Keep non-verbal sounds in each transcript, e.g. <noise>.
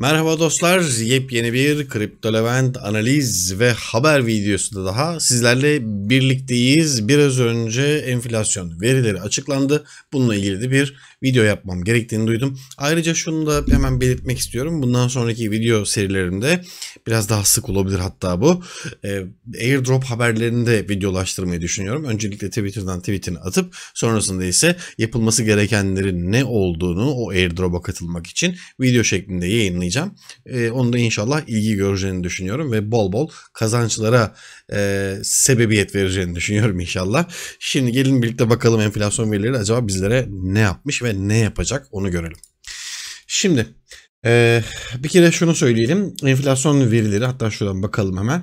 Merhaba dostlar, yepyeni bir Kripto Levent analiz ve haber videosunda daha sizlerle birlikteyiz. Biraz önce enflasyon verileri açıklandı. Bununla ilgili de bir video yapmam gerektiğini duydum. Ayrıca şunu da hemen belirtmek istiyorum. Bundan sonraki video serilerimde biraz daha sık olabilir hatta bu. Ee, airdrop haberlerini de videolaştırmayı düşünüyorum. Öncelikle Twitter'dan tweetini atıp sonrasında ise yapılması gerekenlerin ne olduğunu o airdrop'a katılmak için video şeklinde yayınlayacağım deneyeceğim. E, onu da inşallah ilgi göreceğini düşünüyorum ve bol bol kazançlara e, sebebiyet vereceğini düşünüyorum inşallah. Şimdi gelin birlikte bakalım enflasyon verileri acaba bizlere ne yapmış ve ne yapacak onu görelim. Şimdi ee, bir kere şunu söyleyelim. Enflasyon verileri hatta şuradan bakalım hemen.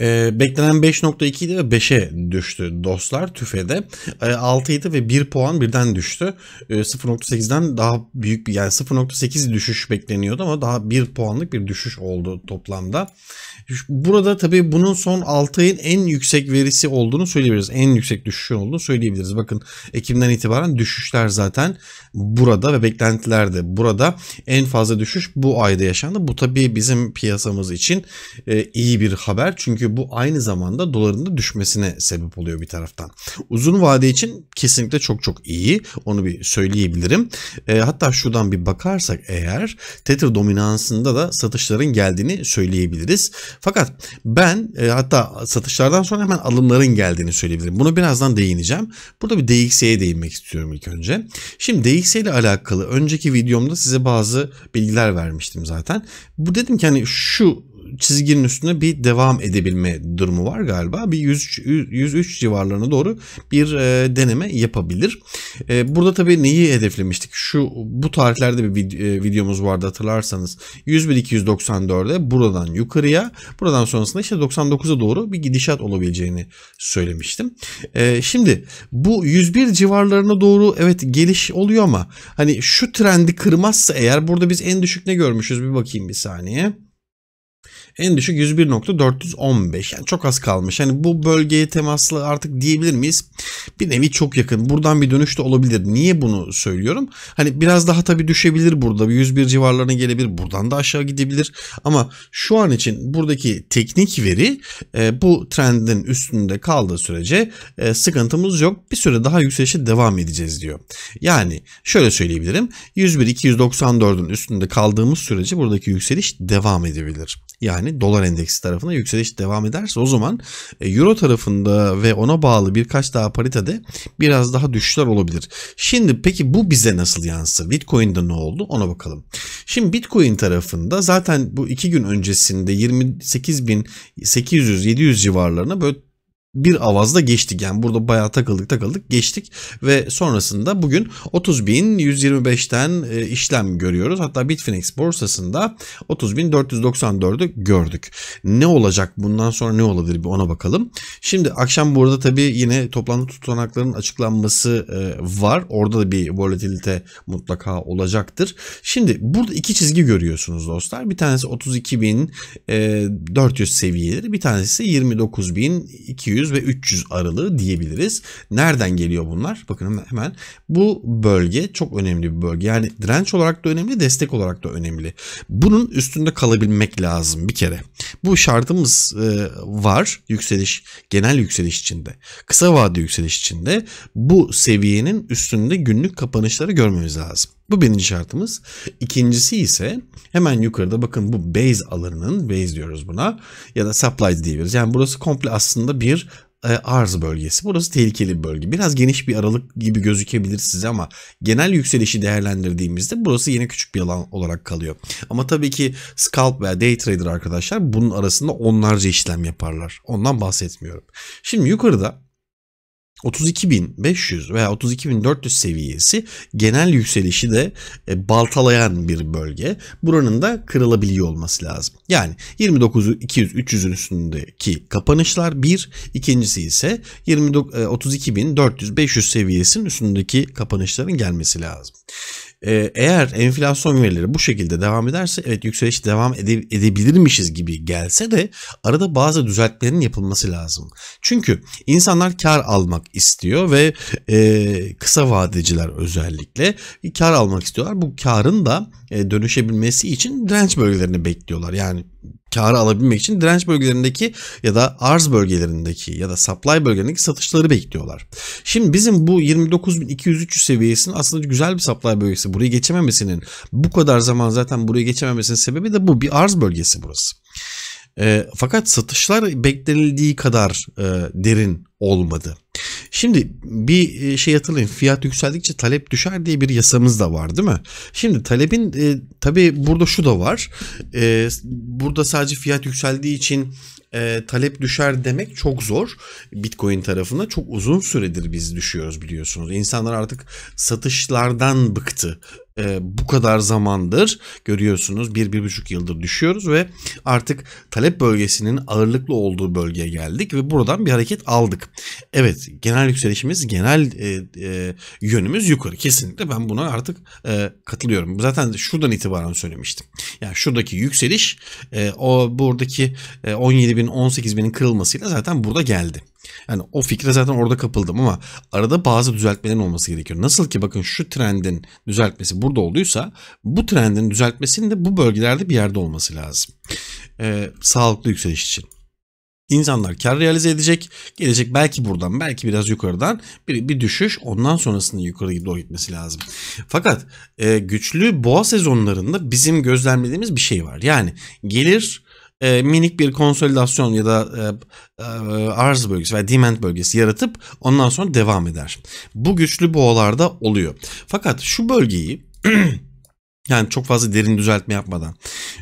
E, beklenen 5.2 idi ve 5'e düştü dostlar tüfede. E, ee, 6 idi ve 1 puan birden düştü. E, ee, 0.8'den daha büyük bir yani 0.8 düşüş bekleniyordu ama daha 1 puanlık bir düşüş oldu toplamda. Burada tabii bunun son 6 ayın en yüksek verisi olduğunu söyleyebiliriz. En yüksek düşüş olduğunu söyleyebiliriz. Bakın Ekim'den itibaren düşüşler zaten burada ve beklentiler de burada. En fazla düşüş bu ayda yaşandı. Bu tabii bizim piyasamız için e, iyi bir haber. Çünkü çünkü bu aynı zamanda doların da düşmesine sebep oluyor bir taraftan. Uzun vade için kesinlikle çok çok iyi. Onu bir söyleyebilirim. E, hatta şuradan bir bakarsak eğer Tether dominansında da satışların geldiğini söyleyebiliriz. Fakat ben e, hatta satışlardan sonra hemen alımların geldiğini söyleyebilirim. bunu birazdan değineceğim. Burada bir DXY'ye değinmek istiyorum ilk önce. Şimdi DXY ile alakalı önceki videomda size bazı bilgiler vermiştim zaten. Bu dedim ki hani şu çizginin üstüne bir devam edebilme durumu var galiba. Bir 103, 103 civarlarına doğru bir e, deneme yapabilir. E, burada tabii neyi hedeflemiştik? Şu bu tarihlerde bir vid e, videomuz vardı hatırlarsanız. 101-294'e buradan yukarıya buradan sonrasında işte 99'a doğru bir gidişat olabileceğini söylemiştim. E, şimdi bu 101 civarlarına doğru evet geliş oluyor ama hani şu trendi kırmazsa eğer burada biz en düşük ne görmüşüz bir bakayım bir saniye. En düşük 101.415 yani çok az kalmış. Yani bu bölgeye temaslı artık diyebilir miyiz? Bir nevi çok yakın. Buradan bir dönüş de olabilir. Niye bunu söylüyorum? Hani biraz daha tabii düşebilir burada. 101 civarlarına gelebilir. Buradan da aşağı gidebilir. Ama şu an için buradaki teknik veri e, bu trendin üstünde kaldığı sürece e, sıkıntımız yok. Bir süre daha yükselişe devam edeceğiz diyor. Yani şöyle söyleyebilirim. 101 294'ün üstünde kaldığımız sürece buradaki yükseliş devam edebilir yani dolar endeksi tarafında yükseliş devam ederse o zaman e, euro tarafında ve ona bağlı birkaç daha paritede biraz daha düşüşler olabilir. Şimdi peki bu bize nasıl yansır? Bitcoin'de ne oldu? Ona bakalım. Şimdi Bitcoin tarafında zaten bu iki gün öncesinde 28.800-700 civarlarına böyle bir avazda geçtik. Yani burada bayağı takıldık takıldık geçtik ve sonrasında bugün 30.125'ten e, işlem görüyoruz. Hatta Bitfinex borsasında 30.494'ü gördük. Ne olacak bundan sonra ne olabilir bir ona bakalım. Şimdi akşam burada tabii yine toplandı tutanakların açıklanması e, var. Orada da bir volatilite mutlaka olacaktır. Şimdi burada iki çizgi görüyorsunuz dostlar. Bir tanesi 32.400 e, seviyeleri bir tanesi 29.200 200 ve 300 aralığı diyebiliriz. Nereden geliyor bunlar? Bakın hemen bu bölge çok önemli bir bölge. Yani direnç olarak da önemli, destek olarak da önemli. Bunun üstünde kalabilmek lazım bir kere. Bu şartımız e, var yükseliş, genel yükseliş içinde. Kısa vade yükseliş içinde bu seviyenin üstünde günlük kapanışları görmemiz lazım. Bu birinci şartımız. İkincisi ise hemen yukarıda bakın bu base alanının base diyoruz buna ya da supply diyoruz. Yani burası komple aslında bir e, arz bölgesi. Burası tehlikeli bir bölge. Biraz geniş bir aralık gibi gözükebilir size ama genel yükselişi değerlendirdiğimizde burası yine küçük bir alan olarak kalıyor. Ama tabii ki scalp veya day trader arkadaşlar bunun arasında onlarca işlem yaparlar. Ondan bahsetmiyorum. Şimdi yukarıda 32.500 veya 32.400 seviyesi genel yükselişi de e, baltalayan bir bölge. Buranın da kırılabiliyor olması lazım. Yani 29.200 300'ün üstündeki kapanışlar bir, ikincisi ise 32.400 500 e, seviyesinin üstündeki kapanışların gelmesi lazım. Ee, eğer enflasyon verileri bu şekilde devam ederse evet yükseliş devam ede, edebilirmişiz gibi gelse de arada bazı düzeltmelerin yapılması lazım. Çünkü insanlar kar almak istiyor ve e, kısa vadeciler özellikle kar almak istiyorlar. Bu karın da e, dönüşebilmesi için direnç bölgelerini bekliyorlar. Yani karı alabilmek için direnç bölgelerindeki ya da arz bölgelerindeki ya da supply bölgelerindeki satışları bekliyorlar. Şimdi bizim bu 29.200-300 seviyesinin aslında güzel bir supply bölgesi. Burayı geçememesinin bu kadar zaman zaten burayı geçememesinin sebebi de bu bir arz bölgesi burası. E, fakat satışlar beklenildiği kadar e, derin olmadı. Şimdi bir e, şey hatırlayın fiyat yükseldikçe talep düşer diye bir yasamız da var değil mi? Şimdi talebin e, tabii burada şu da var. E, burada sadece fiyat yükseldiği için e, talep düşer demek çok zor. Bitcoin tarafında çok uzun süredir biz düşüyoruz biliyorsunuz. İnsanlar artık satışlardan bıktı e, bu kadar zamandır görüyorsunuz bir, bir buçuk yıldır düşüyoruz ve artık talep bölgesinin ağırlıklı olduğu bölgeye geldik ve buradan bir hareket aldık. Evet genel yükselişimiz genel e, e, yönümüz yukarı kesinlikle ben buna artık e, katılıyorum. Zaten şuradan itibaren söylemiştim. Yani şuradaki yükseliş e, o buradaki e, 17 bin 18 binin kırılmasıyla zaten burada geldi. Yani o fikre zaten orada kapıldım ama arada bazı düzeltmelerin olması gerekiyor. Nasıl ki bakın şu trendin düzeltmesi burada olduysa bu trendin düzeltmesinin de bu bölgelerde bir yerde olması lazım. Ee, sağlıklı yükseliş için. İnsanlar kar realize edecek. Gelecek belki buradan belki biraz yukarıdan bir, bir düşüş ondan sonrasında yukarı doğru gitmesi lazım. Fakat e, güçlü boğa sezonlarında bizim gözlemlediğimiz bir şey var. Yani gelir e, minik bir konsolidasyon ya da e, e, arz bölgesi veya demand bölgesi yaratıp ondan sonra devam eder. Bu güçlü boğalarda oluyor. Fakat şu bölgeyi <clears throat> Yani çok fazla derin düzeltme yapmadan.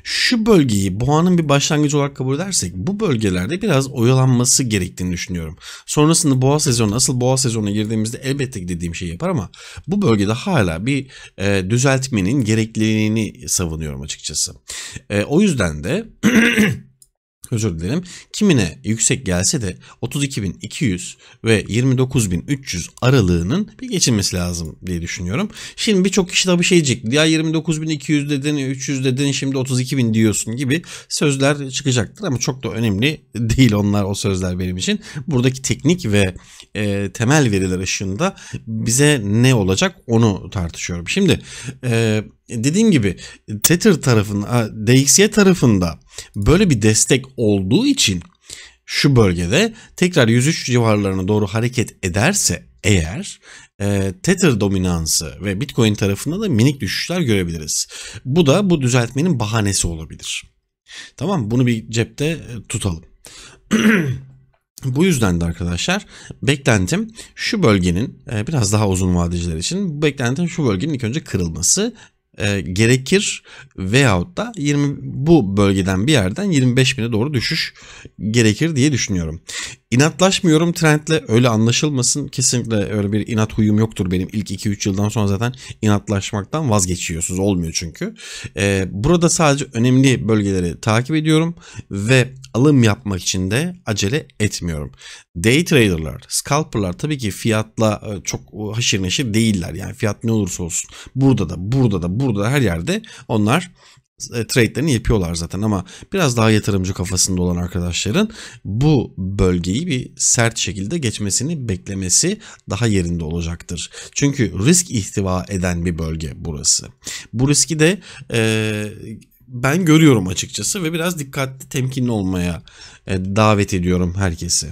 Şu bölgeyi boğanın bir başlangıcı olarak kabul edersek bu bölgelerde biraz oyalanması gerektiğini düşünüyorum. Sonrasında boğa sezonu asıl boğa sezonuna girdiğimizde elbette ki dediğim şeyi yapar ama bu bölgede hala bir e, düzeltmenin gerekliliğini savunuyorum açıkçası. E, o yüzden de <clears throat> özür dilerim kimine yüksek gelse de 32.200 ve 29.300 aralığının bir geçilmesi lazım diye düşünüyorum. Şimdi birçok kişi tabii şey diyecek ya 29.200 dedin 300 dedin şimdi 32.000 diyorsun gibi sözler çıkacaktır ama çok da önemli değil onlar o sözler benim için. Buradaki teknik ve e, temel veriler ışığında bize ne olacak onu tartışıyorum. Şimdi e, dediğim gibi Tether tarafında DXY tarafında Böyle bir destek olduğu için şu bölgede tekrar 103 civarlarına doğru hareket ederse eğer e, Tether dominansı ve Bitcoin tarafında da minik düşüşler görebiliriz. Bu da bu düzeltmenin bahanesi olabilir. Tamam bunu bir cepte e, tutalım. <clears throat> Bu yüzden de arkadaşlar beklentim şu bölgenin e, biraz daha uzun vadeciler için beklentim şu bölgenin ilk önce kırılması e, gerekir veyahut da 20 bu bölgeden bir yerden 25 bine doğru düşüş gerekir diye düşünüyorum. İnatlaşmıyorum trendle öyle anlaşılmasın. Kesinlikle öyle bir inat huyum yoktur benim. ilk 2-3 yıldan sonra zaten inatlaşmaktan vazgeçiyorsunuz. Olmuyor çünkü. E, burada sadece önemli bölgeleri takip ediyorum ve alım yapmak için de acele etmiyorum. Day traderlar, scalperlar tabii ki fiyatla e, çok haşir neşir değiller. Yani fiyat ne olursa olsun burada da burada da burada da her yerde onlar e, trade'lerini yapıyorlar zaten ama biraz daha yatırımcı kafasında olan arkadaşların bu bölgeyi bir sert şekilde geçmesini beklemesi daha yerinde olacaktır. Çünkü risk ihtiva eden bir bölge burası. Bu riski de e, ben görüyorum açıkçası ve biraz dikkatli temkinli olmaya e, davet ediyorum herkesi.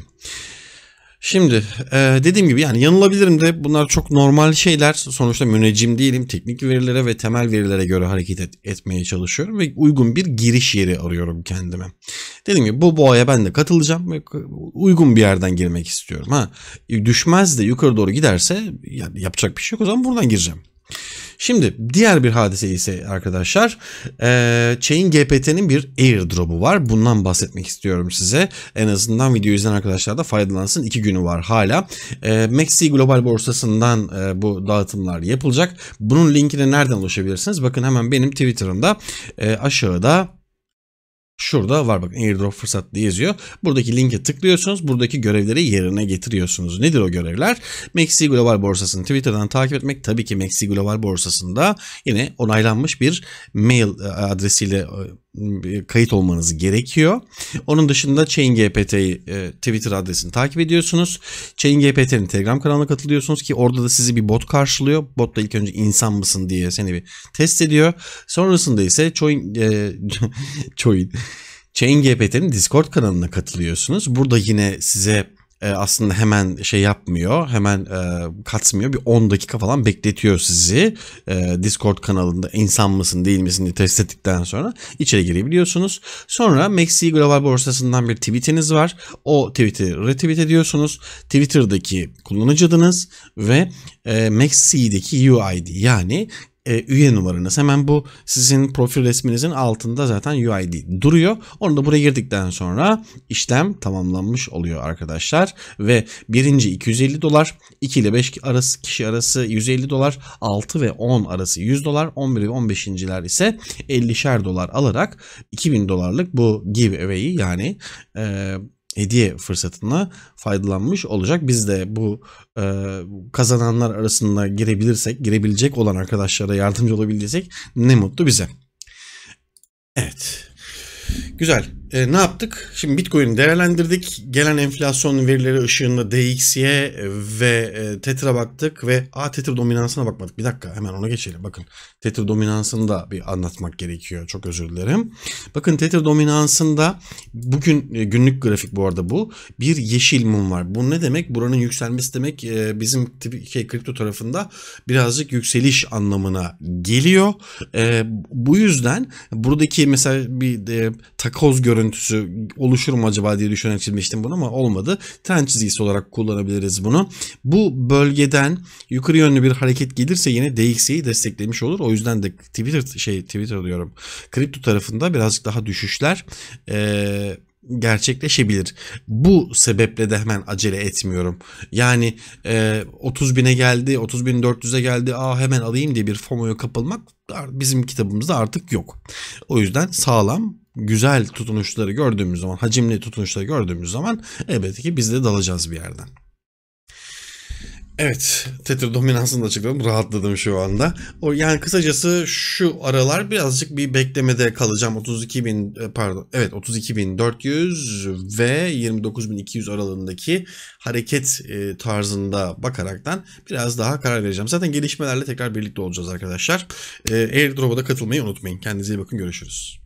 Şimdi e, dediğim gibi yani yanılabilirim de bunlar çok normal şeyler. Sonuçta müneccim değilim. Teknik verilere ve temel verilere göre hareket et, etmeye çalışıyorum ve uygun bir giriş yeri arıyorum kendime. Dediğim gibi bu boğaya ben de katılacağım ve uygun bir yerden girmek istiyorum. Ha düşmez de yukarı doğru giderse yani yapacak bir şey yok o zaman buradan gireceğim. Şimdi diğer bir hadise ise arkadaşlar e, Chain GPT'nin bir airdrop'u var. Bundan bahsetmek istiyorum size. En azından video izleyen arkadaşlar da faydalansın. İki günü var hala. E, Maxi Global borsasından e, bu dağıtımlar yapılacak. Bunun linkine nereden ulaşabilirsiniz? Bakın hemen benim Twitter'ımda e, aşağıda Şurada var bakın airdrop fırsat diye yazıyor. Buradaki linke tıklıyorsunuz. Buradaki görevleri yerine getiriyorsunuz. Nedir o görevler? Maxi Global Borsası'nı Twitter'dan takip etmek. Tabii ki Maxi Global Borsası'nda yine onaylanmış bir mail e, adresiyle e, kayıt olmanız gerekiyor. Onun dışında ChainGPT'yi e, Twitter adresini takip ediyorsunuz. ChainGPT'nin Telegram kanalına katılıyorsunuz ki orada da sizi bir bot karşılıyor. Bot da ilk önce insan mısın diye seni bir test ediyor. Sonrasında ise Choin e, <laughs> Choin ChainGPT'nin Discord kanalına katılıyorsunuz. Burada yine size e, aslında hemen şey yapmıyor. Hemen e, katsmıyor. Bir 10 dakika falan bekletiyor sizi. E, Discord kanalında insan mısın değil misin diye test ettikten sonra içeri girebiliyorsunuz. Sonra Maxi Global Borsası'ndan bir tweetiniz var. O tweet'i retweet ediyorsunuz. Twitter'daki kullanıcı adınız ve e, Maxi'deki UID yani e, üye numaranız. Hemen bu sizin profil resminizin altında zaten UID duruyor. Onu da buraya girdikten sonra işlem tamamlanmış oluyor arkadaşlar. Ve birinci 250 dolar, 2 ile 5 arası kişi arası 150 dolar, 6 ve 10 arası 100 dolar, 11 ve 15.ler ise 50'şer dolar alarak 2000 dolarlık bu giveaway'i yani e, hediye fırsatına faydalanmış olacak. Biz de bu e, kazananlar arasında girebilirsek, girebilecek olan arkadaşlara yardımcı olabilirsek ne mutlu bize. Evet. Güzel. E, ne yaptık? Şimdi Bitcoin'i değerlendirdik. Gelen enflasyon verileri ışığında DXY ve e, Tether'a baktık ve a Tether dominansına bakmadık. Bir dakika hemen ona geçelim. Bakın Tether dominansını da bir anlatmak gerekiyor. Çok özür dilerim. Bakın Tether dominansında bugün e, günlük grafik bu arada bu. Bir yeşil mum var. Bu ne demek? Buranın yükselmesi demek e, bizim tipi, şey, kripto tarafında birazcık yükseliş anlamına geliyor. E, bu yüzden buradaki mesela bir e, takoz görüntüsü görüntüsü oluşur mu acaba diye düşünerek çizmiştim bunu ama olmadı. Tren çizgisi olarak kullanabiliriz bunu. Bu bölgeden yukarı yönlü bir hareket gelirse yine DXY'yi desteklemiş olur. O yüzden de Twitter şey Twitter diyorum. Kripto tarafında birazcık daha düşüşler eee gerçekleşebilir. Bu sebeple de hemen acele etmiyorum. Yani e, 30 bine geldi, 30 bin 400'e geldi, aa hemen alayım diye bir FOMO'ya kapılmak bizim kitabımızda artık yok. O yüzden sağlam, güzel tutunuşları gördüğümüz zaman, hacimli tutunuşları gördüğümüz zaman elbette ki biz de dalacağız bir yerden. Evet, Tether dominansını açıkladım. Rahatladım şu anda. O yani kısacası şu aralar birazcık bir beklemede kalacağım. 32 bin e, pardon. Evet, 32.400 ve 29.200 aralığındaki hareket e, tarzında bakaraktan biraz daha karar vereceğim. Zaten gelişmelerle tekrar birlikte olacağız arkadaşlar. E, Airdrop'a da katılmayı unutmayın. Kendinize iyi bakın. Görüşürüz.